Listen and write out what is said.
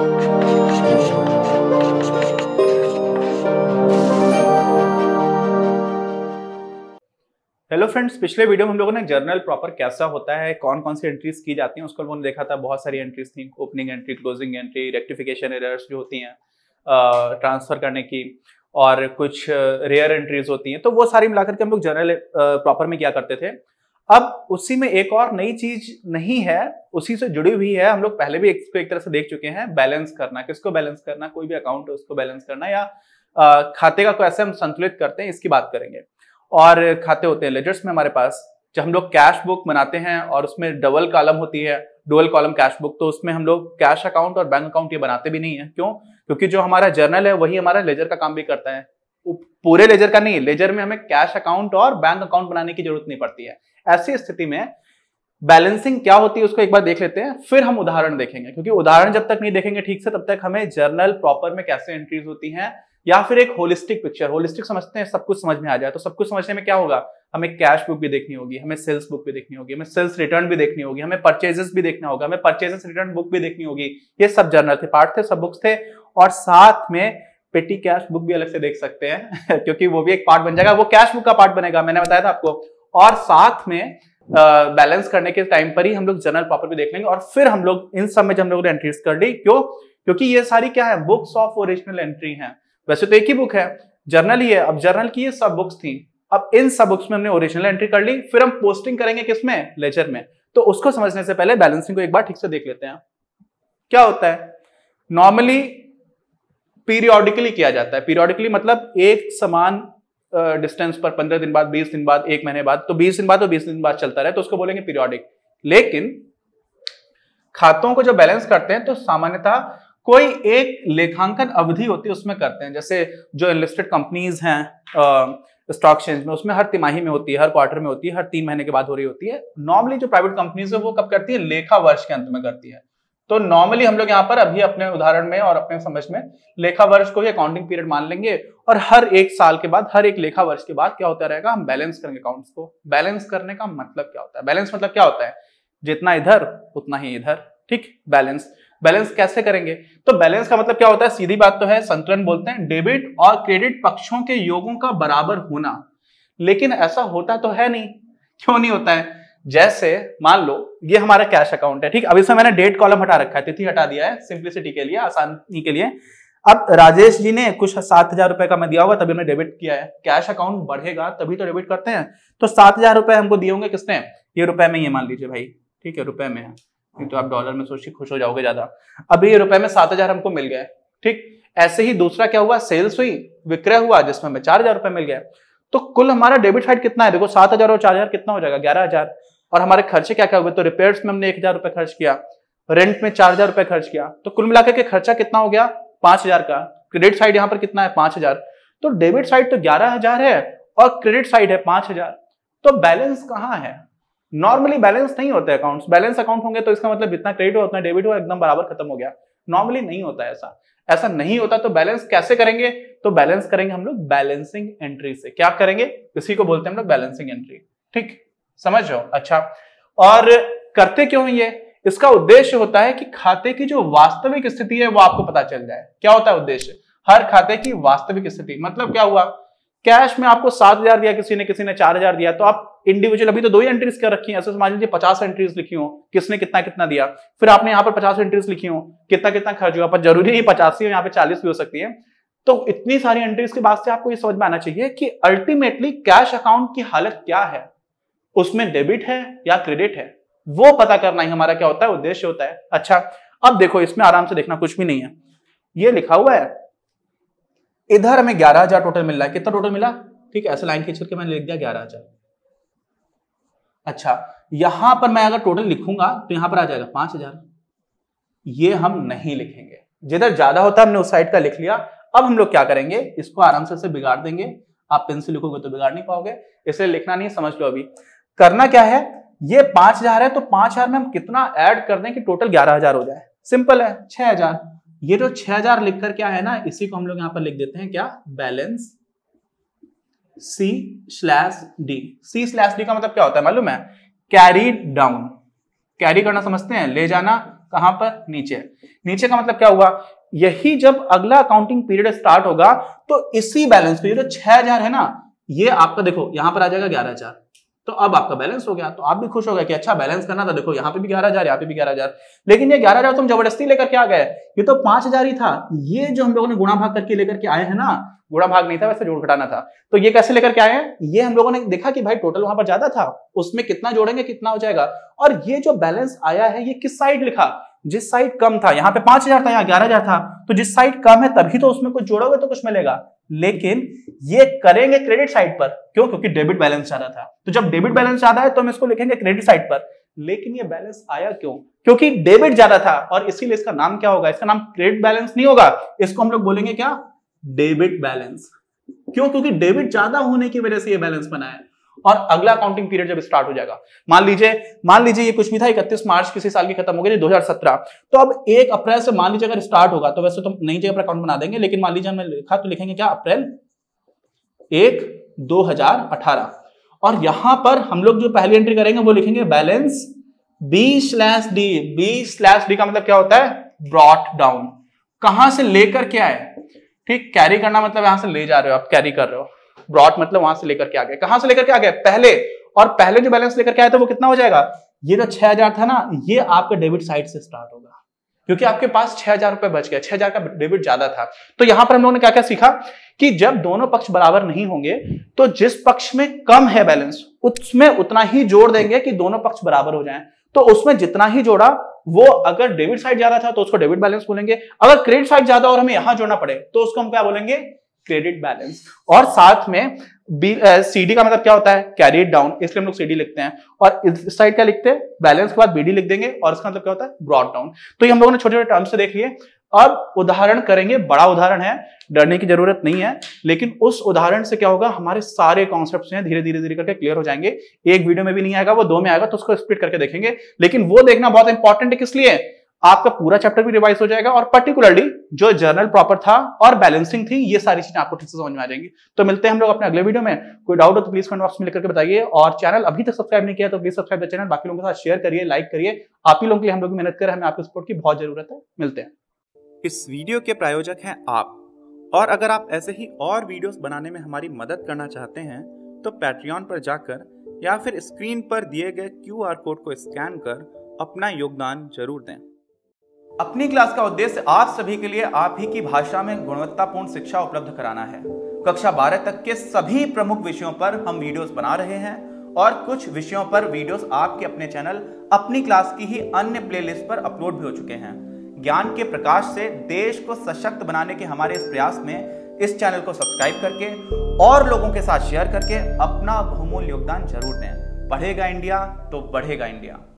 hello friends पिछले video में हम लोगों ने जर्नल प्रॉपर कैसा होता है कौन कौन सी एंट्रीज की जाती हैं उसको लोगों ने देखा था बहुत सारी एंट्रीज थी opening entry closing entry rectification errors जो होती हैं ट्रांसफर करने की और कुछ रेयर एंट्रीज होती हैं तो वो सारी मिलाकर के हम लोग जर्नल प्रॉपर में क्या करते थे अब उसी में एक और नई चीज नहीं है उसी से जुड़ी हुई है हम लोग पहले भी इसको एक तरह से देख चुके हैं बैलेंस करना किसको बैलेंस करना कोई भी अकाउंट है उसको बैलेंस करना या खाते का कैसे हम संतुलित करते हैं इसकी बात करेंगे और खाते होते हैं लेजर्स में हमारे पास जब हम लोग कैश बुक बनाते हैं और उसमें डबल कॉलम होती है डुअल कॉलम कैश बुक तो उसमें हम लोग कैश अकाउंट और बैंक अकाउंट ये बनाते भी नहीं है क्यों क्योंकि जो हमारा जर्नल है वही हमारा लेजर का काम भी करता है पूरे लेजर का नहीं लेजर में हमें कैश अकाउंट और बैंक अकाउंट बनाने की जरूरत नहीं पड़ती है ऐसी स्थिति में बैलेंसिंग क्या होती है उसको एक बार देख लेते हैं फिर हम उदाहरण देखेंगे क्योंकि उदाहरण जब तक नहीं देखेंगे ठीक से तब तक हमें जर्नल प्रॉपर में कैसे एंट्रीज होती हैं या फिर एक होलिस्टिक पिक्चर होलिस्टिक समझते हैं सब कुछ समझ में आ जाए तो सब कुछ समझने में क्या होगा हमें कैश बुक भी देखनी होगी हमें सेल्स बुक भी देखनी होगी हमें सेल्स रिटर्न भी देखनी होगी हमें परचेजेस भी देखना होगा हमें परचेजेस रिटर्न बुक भी देखनी होगी ये सब जर्नल थे पार्ट थे सब बुक्स थे और साथ में पेटी कैश बुक भी अलग से देख सकते हैं क्योंकि वो भी एक पार्ट बन जाएगा वो कैश बुक का पार्ट बनेगा मैंने बताया था आपको और साथ में बैलेंस करने के टाइम पर ही हम लोग जनरल पॉपर भी देख लेंगे और फिर हम लोग इन सब में जब हम लोगों ने एंट्रीज कर ली क्यों क्योंकि ये सारी क्या है बुक्स ऑफ ओरिजिनल एंट्री है वैसे तो एक ही बुक है जर्नल ही है अब जर्नल की ये सब बुक्स थी अब इन सब बुक्स में हमने ओरिजिनल एंट्री कर ली फिर हम पोस्टिंग करेंगे किसमें लेजर में तो उसको समझने से पहले बैलेंसिंग को एक बार ठीक से देख लेते हैं क्या होता है नॉर्मली पीरियोडिकली किया जाता है पीरियोडिकली मतलब एक समान डिस्टेंस पर पंद्रह दिन बाद बीस दिन बाद एक महीने बाद तो बीस दिन बाद तो बीस दिन बाद चलता रहे तो उसको बोलेंगे पीरियोडिक लेकिन खातों को जब बैलेंस करते हैं तो सामान्यतः कोई एक लेखांकन अवधि होती है उसमें करते हैं जैसे जो इनलिस्टेड कंपनीज हैं स्टॉक एक्सचेंज में उसमें हर तिमाही में होती है हर क्वार्टर में होती है हर तीन महीने के बाद हो रही होती है नॉर्मली जो प्राइवेट कंपनीज है वो कब करती है लेखा वर्ष के अंत में करती है तो नॉर्मली हम लोग यहाँ पर अभी अपने उदाहरण में और अपने समझ में लेखा वर्ष को ही अकाउंटिंग पीरियड मान लेंगे और हर एक साल के बाद हर एक लेखा वर्ष के बाद क्या होता रहेगा हम बैलेंस करेंगे अकाउंट्स को बैलेंस करने का मतलब क्या होता है बैलेंस मतलब क्या होता है जितना इधर उतना ही इधर ठीक बैलेंस बैलेंस कैसे करेंगे तो बैलेंस का मतलब क्या होता है सीधी बात तो है संतुलन बोलते हैं डेबिट और क्रेडिट पक्षों के योगों का बराबर होना लेकिन ऐसा होता तो है नहीं क्यों नहीं होता है जैसे मान लो ये हमारा कैश अकाउंट है ठीक अभी से मैंने डेट कॉलम हटा रखा है तिथि हटा दिया है सिंप्लिसिटी के लिए आसानी के लिए अब राजेश जी ने कुछ सात हजार रुपए का मैं दिया होगा तभी उन्हें डेबिट किया है कैश अकाउंट बढ़ेगा तभी तो डेबिट करते हैं तो सात हजार रुपए हमको दिए होंगे किसने ये रुपए में ये मान लीजिए भाई ठीक है रुपए में है तो आप डॉलर में सोचिए खुश हो जाओगे ज्यादा अभी ये रुपए में सात हजार हमको मिल गए ठीक ऐसे ही दूसरा क्या हुआ सेल्स हुई विक्रय हुआ जिसमें हमें चार हजार रुपए मिल गया तो कुल हमारा डेबिट साइड कितना है देखो सात हजार और चार हजार कितना हो जाएगा ग्यारह हजार और हमारे खर्चे क्या क्या हुए तो रिपेयर्स में हमने एक हजार रुपए खर्च किया रेंट में चार हजार रुपए खर्च किया तो कुल मिलाकर के खर्चा कितना हो गया पांच हजार का क्रेडिट साइड यहां पर कितना है पांच हजार तो डेबिट साइड तो ग्यारह हजार है और क्रेडिट साइड है पांच हजार तो बैलेंस कहाँ है नॉर्मली बैलेंस नहीं होता है अकाउंट बैलेंस अकाउंट होंगे तो इसका मतलब जितना क्रेडिट हुआ उतना डेबिट हुआ एकदम बराबर खत्म हो गया नॉर्मली नहीं होता ऐसा ऐसा नहीं होता तो बैलेंस कैसे करेंगे तो बैलेंस करेंगे हम लोग बैलेंसिंग एंट्री से क्या करेंगे इसी को बोलते हैं हम लोग बैलेंसिंग एंट्री ठीक समझ रहे हो अच्छा और करते क्यों ये इसका उद्देश्य होता है कि खाते की जो वास्तविक स्थिति है वो आपको पता चल जाए क्या होता है उद्देश्य हर खाते की वास्तविक स्थिति मतलब क्या हुआ कैश में आपको सात हजार दिया किसी ने किसी ने चार हजार दिया तो आप इंडिविजुअल अभी तो दो ही एंट्रीज कर रखी है ऐसे समझ लीजिए पचास एंट्रीज लिखी हो किसने कितना कितना दिया फिर आपने यहाँ पर पचास एंट्रीज लिखी हो कितना कितना खर्च हुआ पर जरूरी नहीं पचास ही यहाँ पे चालीस भी हो सकती है तो इतनी सारी एंट्रीज के बाद से आपको ये समझ में आना चाहिए कि अल्टीमेटली कैश अकाउंट की हालत क्या है उसमें डेबिट है या क्रेडिट है वो पता करना ही हमारा क्या होता है उद्देश्य होता है अच्छा अब देखो इसमें आराम से देखना कुछ भी नहीं है ये लिखा हुआ है इधर हमें ग्यारह हजार टोटल मिल रहा है कितना टोटल मिला ठीक है ऐसे लाइन खींच करके मैंने लिख दिया ग्यारह हजार अच्छा यहां पर मैं अगर टोटल लिखूंगा तो यहां पर आ जाएगा पांच हजार ये हम नहीं लिखेंगे जिधर ज्यादा होता है हमने उस साइड का लिख लिया अब हम लोग क्या करेंगे इसको आराम से बिगाड़ देंगे आप पेंसिल लिखोगे तो बिगाड़ नहीं पाओगे इसलिए लिखना नहीं समझ लो अभी करना क्या है ये पांच हजार है तो पांच हजार में हम कितना ऐड कर दें कि टोटल ग्यारह हजार हो जाए सिंपल है छह हजार ये जो छह हजार लिखकर क्या है ना इसी को हम लोग यहां पर लिख देते हैं क्या balance C slash D C slash D का मतलब क्या होता है मालूम है कैरी डाउन कैरी करना समझते हैं ले जाना कहां पर नीचे नीचे का मतलब क्या हुआ यही जब अगला अकाउंटिंग पीरियड स्टार्ट होगा तो इसी बैलेंस को ये जो छह हजार है ना ये आपका देखो यहां पर आ जाएगा ग्यारह हजार तो अब आपका बैलेंस हो गया तो आप भी खुश हो गए कि अच्छा बैलेंस करना था देखो यहाँ पे भी ग्यारह हजार यहाँ पे भी ग्यारह हजार लेकिन ये ग्यारह हजार तुम जबरदस्ती लेकर के आ गए ये तो पांच हजार ही था ये जो हम लोगों ने गुणा भाग करके लेकर के आए हैं ना गुणा भाग नहीं था वैसे जोड़ घटाना था तो ये कैसे लेकर के आए हैं ये हम लोगों ने देखा कि भाई टोटल वहां पर ज्यादा था उसमें कितना जोड़ेंगे कितना हो जाएगा और ये जो बैलेंस आया है ये किस साइड लिखा जिस साइड कम था यहाँ पे पांच हजार था यहाँ ग्यारह हजार था तो जिस साइड कम है तभी तो उसमें कुछ जोड़ोगे तो कुछ मिलेगा लेकिन ये करेंगे क्रेडिट साइड पर क्यों क्योंकि डेबिट बैलेंस ज्यादा था तो जब डेबिट बैलेंस ज्यादा है तो हम इसको लिखेंगे क्रेडिट साइड पर लेकिन ये बैलेंस आया क्यों क्योंकि डेबिट ज्यादा था और इसीलिए इसका नाम क्या होगा इसका नाम क्रेडिट बैलेंस नहीं होगा इसको हम लोग बोलेंगे क्या डेबिट बैलेंस क्यों क्योंकि डेबिट ज्यादा होने की वजह से ये बैलेंस बनाया और अगला काउंटिंग पीरियड जब स्टार्ट हो जाएगा मान लीजिए मान लीजिए ये कुछ भी था इकतीस मार्च किसी साल की खत्म हो गई दो हजार सत्रह तो अब एक अप्रैल से मान लीजिए अगर स्टार्ट होगा तो वैसे तो नई जगह पर अकाउंट बना देंगे लेकिन मान लीजिए हमें लिखा तो लिखेंगे क्या अप्रैल एक दो हजार अठारह और यहां पर हम लोग जो पहली एंट्री करेंगे वो लिखेंगे balance B slash D B slash D का मतलब क्या होता है ब्रॉट डाउन कहां से लेकर क्या है ठीक कैरी करना मतलब यहां से ले जा रहे हो आप कैरी कर रहे हो ब्रॉड मतलब वहां से लेकर के आ गए कहां से लेकर के आ गए पहले और पहले जो बैलेंस लेकर के आया था वो कितना हो जाएगा ये जो छह हजार था ना ये आपके डेबिट साइड से स्टार्ट होगा क्योंकि आपके पास छह हजार रुपए बच गया छह हजार का डेबिट ज्यादा था तो यहां पर हम लोगों ने क्या क्या सीखा कि जब दोनों पक्ष बराबर नहीं होंगे तो जिस पक्ष में कम है बैलेंस उसमें उतना ही जोड़ देंगे कि दोनों पक्ष बराबर हो जाएं तो उसमें जितना ही जोड़ा वो अगर डेबिट साइड ज्यादा था तो उसको डेबिट बैलेंस बोलेंगे अगर क्रेडिट साइड ज्यादा और हमें यहां जोड़ना पड़े तो उसको हम क्या बोलेंगे क्रेडिट बैलेंस और साथ में बी सी डी का मतलब क्या होता है कैरी डाउन इसलिए हम लोग सीडी लिखते हैं और इस साइड क्या लिखते हैं बैलेंस के बाद बीडी लिख देंगे और इसका मतलब क्या होता है ब्रॉड डाउन तो ये हम लोगों ने छोटे छोटे टर्म्स से देख लिए अब उदाहरण करेंगे बड़ा उदाहरण है डरने की जरूरत नहीं है लेकिन उस उदाहरण से क्या होगा हमारे सारे कॉन्सेप्ट हैं धीरे धीरे धीरे करके क्लियर हो जाएंगे एक वीडियो में भी नहीं आएगा वो दो में आएगा तो उसको स्प्लिट करके देखेंगे लेकिन वो देखना बहुत इंपॉर्टेंट है किस लिए आपका पूरा चैप्टर भी रिवाइज हो जाएगा और पर्टिकुलरली जो जर्नल प्रॉपर था और बैलेंसिंग थी ये सारी चीजें आपको ठीक से समझ में आ जाएंगी तो मिलते हैं हम लोग अपने अगले वीडियो में कोई डाउट हो तो प्लीज कमेंट बॉक्स में लिखकर बताइए और चैनल अभी तक सब्सक्राइब नहीं किया तो प्लीज सब्सक्राइब चैनल बाकी लोगों के साथ शेयर करिए लाइक करिए आप ही लोगों के लिए हम लोग मेहनत कर हमें आपके सपोर्ट की बहुत जरूरत है मिलते हैं इस वीडियो के प्रायोजक हैं आप और अगर आप ऐसे ही और वीडियोस बनाने में हमारी मदद करना चाहते हैं तो पैट्रियन पर जाकर या फिर स्क्रीन पर दिए गए क्यू कोड को स्कैन कर अपना योगदान जरूर दें अपनी क्लास का उद्देश्य आप सभी के लिए आप ही की भाषा में गुणवत्तापूर्ण शिक्षा उपलब्ध कराना है कक्षा 12 तक के सभी प्रमुख विषयों पर हम वीडियोस बना रहे हैं और कुछ विषयों पर वीडियोस आपके अपने चैनल अपनी क्लास की ही अन्य प्लेलिस्ट पर अपलोड भी हो चुके हैं ज्ञान के प्रकाश से देश को सशक्त बनाने के हमारे इस प्रयास में इस चैनल को सब्सक्राइब करके और लोगों के साथ शेयर करके अपना बहुमूल्य योगदान जरूर दें बढ़ेगा इंडिया तो बढ़ेगा इंडिया